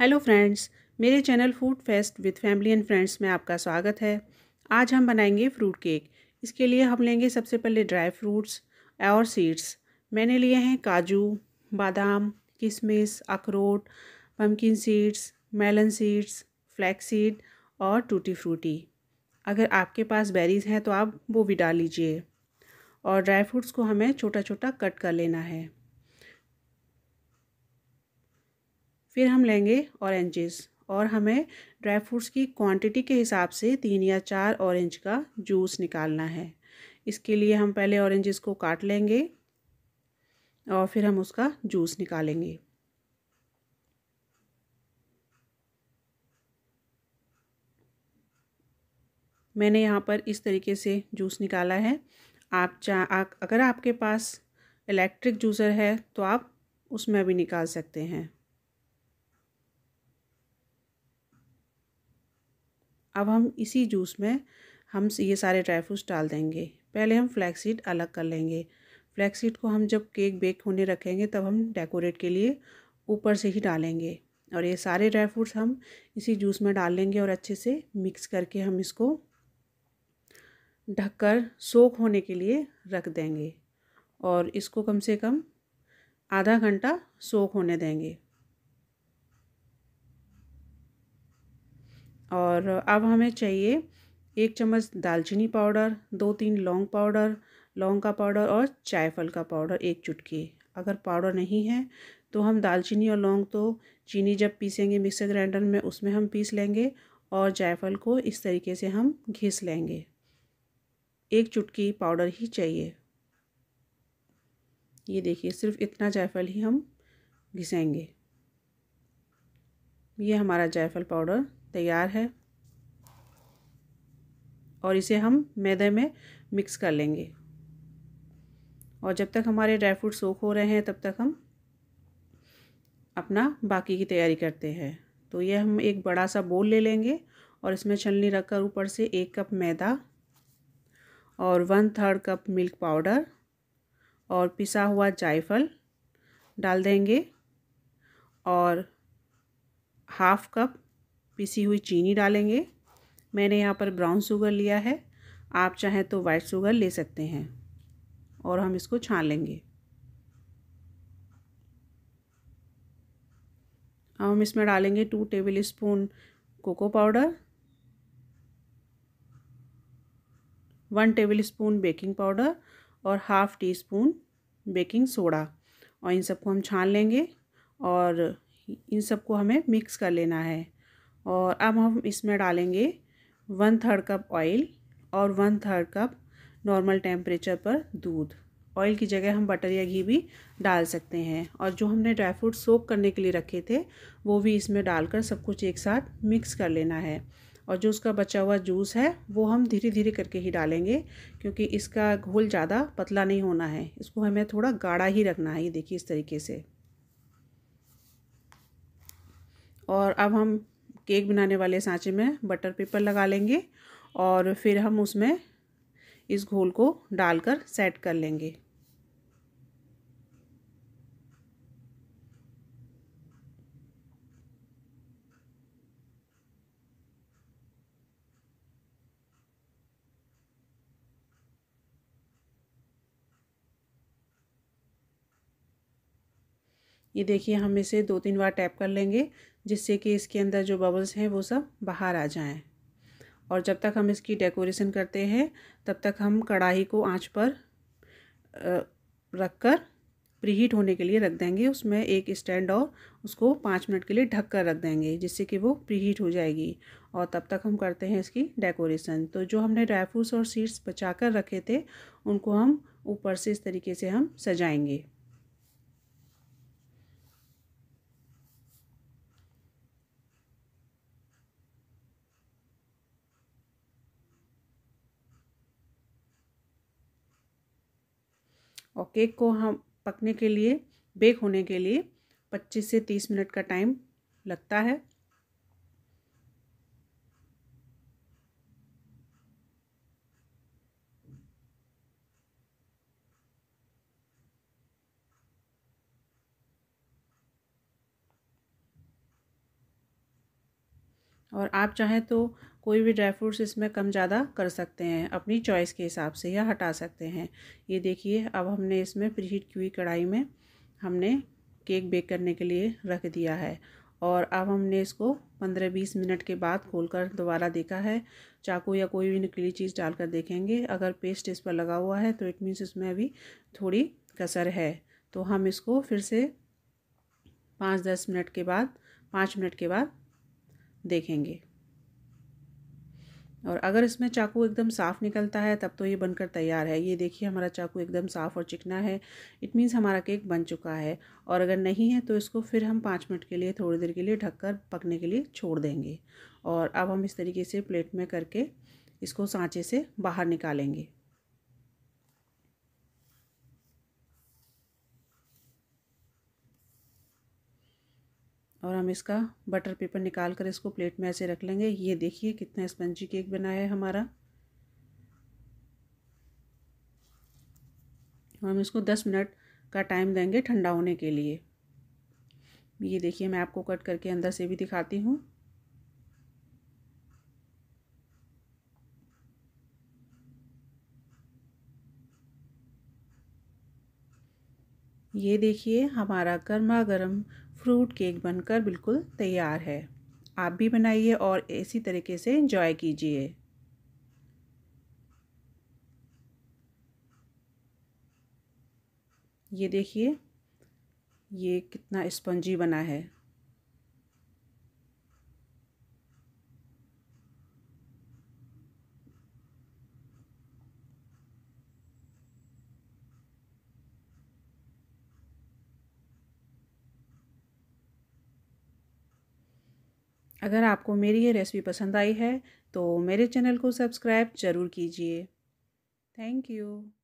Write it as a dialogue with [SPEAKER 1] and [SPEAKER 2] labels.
[SPEAKER 1] hello friends मेरे channel food fest with family and friends में आपका स्वागत है आज हम बनाएंगे फ्रूट केक इसके लिए हम लेंगे सबसे पहले ड्राई फ्रूट्स और सीड्स मैंने लिए हैं काजू बादाम किशमिश अखरोट pumpkin seeds melon seeds flax seed और टूटी फ्रूटी अगर आपके पास बेरीज हैं तो आप वो भी डाल लीजिए और ड्राई फ्रूट्स को हमें छोटा छोटा कट कर लेना है फिर हम लेंगे ऑरेंजेस और हमें ड्राई फ्रूट्स की क्वांटिटी के हिसाब से तीन या चार ऑरेंज का जूस निकालना है इसके लिए हम पहले ऑरेंजेस को काट लेंगे और फिर हम उसका जूस निकालेंगे मैंने यहाँ पर इस तरीके से जूस निकाला है आप चाह अगर आपके पास इलेक्ट्रिक जूसर है तो आप उसमें भी निकाल सकते हैं अब हम इसी जूस में हम ये सारे ड्राई फ्रूट्स डाल देंगे पहले हम फ्लैक्सीड अलग कर लेंगे फ्लैक्सीड को हम जब केक बेक होने रखेंगे तब हम डेकोरेट के लिए ऊपर से ही डालेंगे और ये सारे ड्राई फ्रूट्स हम इसी जूस में डाल लेंगे और अच्छे से मिक्स करके हम इसको ढककर सोख होने के लिए रख देंगे और इसको कम से कम आधा घंटा सोख होने देंगे और अब हमें चाहिए एक चम्मच दालचीनी पाउडर दो तीन लौंग पाउडर लौंग का पाउडर और चायफल का पाउडर एक चुटकी अगर पाउडर नहीं है तो हम दालचीनी और लौंग तो चीनी जब पीसेंगे मिक्सर ग्राइंडर में उसमें हम पीस लेंगे और जायफल को इस तरीके से हम घिस लेंगे एक चुटकी पाउडर ही चाहिए ये देखिए सिर्फ इतना जायफल ही हम घिसेंगे ये हमारा जायफल पाउडर तैयार है और इसे हम मैदे में मिक्स कर लेंगे और जब तक हमारे ड्राई फ्रूट सोख हो रहे हैं तब तक हम अपना बाकी की तैयारी करते हैं तो ये हम एक बड़ा सा बोल ले लेंगे और इसमें छलनी रखकर ऊपर से एक कप मैदा और one third cup milk powder और पिसा हुआ जायफल डाल देंगे और हाफ़ कप पिसी हुई चीनी डालेंगे मैंने यहाँ पर ब्राउन शुगर लिया है आप चाहें तो वाइट शुगर ले सकते हैं और हम इसको छान लेंगे अब हम इसमें डालेंगे two tablespoon cocoa powder one tablespoon baking powder और half teaspoon baking soda और इन सबको हम छान लेंगे और इन सबको हमें मिक्स कर लेना है और अब हम इसमें डालेंगे वन थर्ड कप ऑयल और one third cup normal temperature पर दूध ऑयल की जगह हम बटर या घी भी डाल सकते हैं और जो हमने ड्राई फ्रूट सोप करने के लिए रखे थे वो भी इसमें डालकर सब कुछ एक साथ मिक्स कर लेना है और जो उसका बचा हुआ जूस है वो हम धीरे धीरे करके ही डालेंगे क्योंकि इसका घोल ज़्यादा पतला नहीं होना है इसको हमें थोड़ा गाढ़ा ही रखना है ये देखिए इस तरीके से और अब हम केक बनाने वाले सांचे में बटर पेपर लगा लेंगे और फिर हम उसमें इस घोल को डालकर सेट कर लेंगे ये देखिए हम इसे दो तीन बार टैप कर लेंगे जिससे कि इसके अंदर जो बबल्स हैं वो सब बाहर आ जाएं और जब तक हम इसकी डेकोरेशन करते हैं तब तक हम कढ़ाई को आंच पर रख कर प्री हीट होने के लिए रख देंगे उसमें एक स्टैंड और उसको पाँच मिनट के लिए ढक कर रख देंगे जिससे कि वो प्रीहीट हो जाएगी और तब तक हम करते हैं इसकी डेकोरेशन तो जो हमने ड्राई फ्रूट्स और सीड्स बचा कर रखे थे उनको हम ऊपर से इस तरीके से हम सजाएंगे और केक को हम पकने के लिए बेक होने के लिए 25 से 30 मिनट का टाइम लगता है और आप चाहें तो कोई भी ड्राई फ्रूट्स इसमें कम ज़्यादा कर सकते हैं अपनी चॉइस के हिसाब से या हटा सकते हैं ये देखिए अब हमने इसमें प्रीहीट की हुई कढ़ाई में हमने केक बेक करने के लिए रख दिया है और अब हमने इसको पंद्रह बीस मिनट के बाद खोलकर दोबारा देखा है चाकू या कोई भी निकली चीज़ डालकर देखेंगे अगर पेस्ट इस पर लगा हुआ है तो इट मीन्स इसमें अभी थोड़ी कसर है तो हम इसको फिर से पाँच दस मिनट के बाद पाँच मिनट के बाद देखेंगे और अगर इसमें चाकू एकदम साफ़ निकलता है तब तो ये बनकर तैयार है ये देखिए हमारा चाकू एकदम साफ़ और चिकना है इट मीन्स हमारा केक बन चुका है और अगर नहीं है तो इसको फिर हम पाँच मिनट के लिए थोड़ी देर के लिए ढककर पकने के लिए छोड़ देंगे और अब हम इस तरीके से प्लेट में करके इसको सांचे से बाहर निकालेंगे और हम इसका बटर पेपर निकाल कर इसको प्लेट में ऐसे रख लेंगे ये देखिए कितना स्पंजी केक बना है हमारा और हम इसको दस मिनट का टाइम देंगे ठंडा होने के लिए ये देखिए मैं आपको कट करके अंदर से भी दिखाती हूँ ये देखिए हमारा गर्मा गर्म फ्रूट केक बनकर बिल्कुल तैयार है आप भी बनाइए और इसी तरीके से इंजॉय कीजिए ये देखिए ये कितना स्पंजी बना है अगर आपको मेरी ये रेसिपी पसंद आई है तो मेरे चैनल को सब्सक्राइब ज़रूर कीजिए थैंक यू